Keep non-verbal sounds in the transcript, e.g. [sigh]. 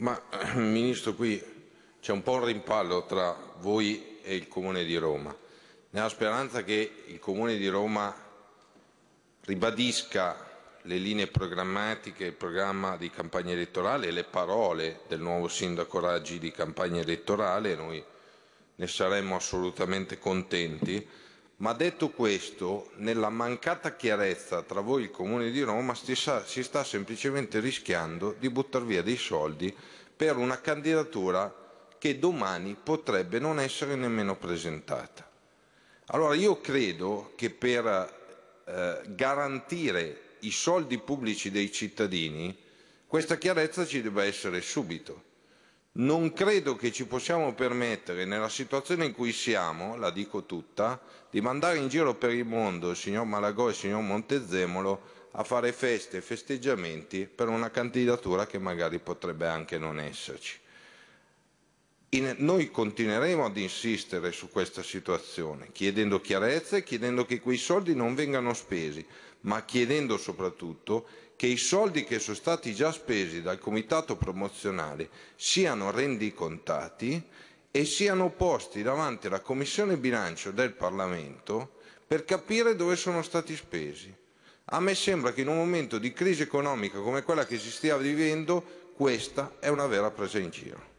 Ma, [clears throat] Ministro, qui c'è un po' un rimpallo tra voi e il Comune di Roma, nella speranza che il Comune di Roma ribadisca le linee programmatiche, il programma di campagna elettorale e le parole del nuovo sindaco Raggi di campagna elettorale, noi ne saremmo assolutamente contenti, ma detto questo, nella mancata chiarezza tra voi e il Comune di Roma si sta, si sta semplicemente rischiando di buttare via dei soldi per una candidatura che domani potrebbe non essere nemmeno presentata. Allora io credo che per eh, garantire i soldi pubblici dei cittadini questa chiarezza ci debba essere subito non credo che ci possiamo permettere, nella situazione in cui siamo, la dico tutta, di mandare in giro per il mondo il signor Malagò e il signor Montezemolo a fare feste e festeggiamenti per una candidatura che magari potrebbe anche non esserci. In, noi continueremo ad insistere su questa situazione, chiedendo chiarezza e chiedendo che quei soldi non vengano spesi, ma chiedendo soprattutto che i soldi che sono stati già spesi dal comitato promozionale siano rendicontati e siano posti davanti alla Commissione bilancio del Parlamento per capire dove sono stati spesi. A me sembra che in un momento di crisi economica come quella che si stia vivendo, questa è una vera presa in giro.